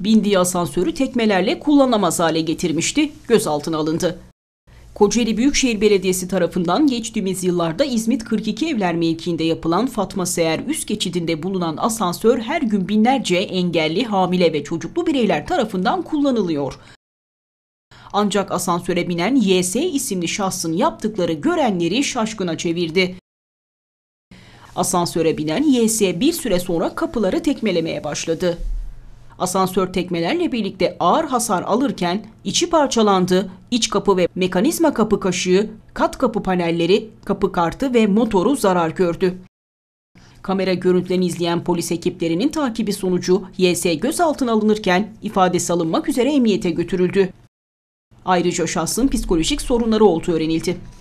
Bindiği asansörü tekmelerle kullanamaz hale getirmişti, gözaltına alındı. Kocaeli Büyükşehir Belediyesi tarafından geçtiğimiz yıllarda İzmit 42 Evler mevkiinde yapılan Fatma Seher üst geçidinde bulunan asansör her gün binlerce engelli, hamile ve çocuklu bireyler tarafından kullanılıyor. Ancak asansöre binen YS isimli şahsın yaptıkları görenleri şaşkına çevirdi. Asansöre binen YS bir süre sonra kapıları tekmelemeye başladı. Asansör tekmelerle birlikte ağır hasar alırken içi parçalandı, iç kapı ve mekanizma kapı kaşığı, kat kapı panelleri, kapı kartı ve motoru zarar gördü. Kamera görüntülerini izleyen polis ekiplerinin takibi sonucu YS gözaltına alınırken ifadesi alınmak üzere emniyete götürüldü. Ayrıca şahsın psikolojik sorunları olduğu öğrenildi.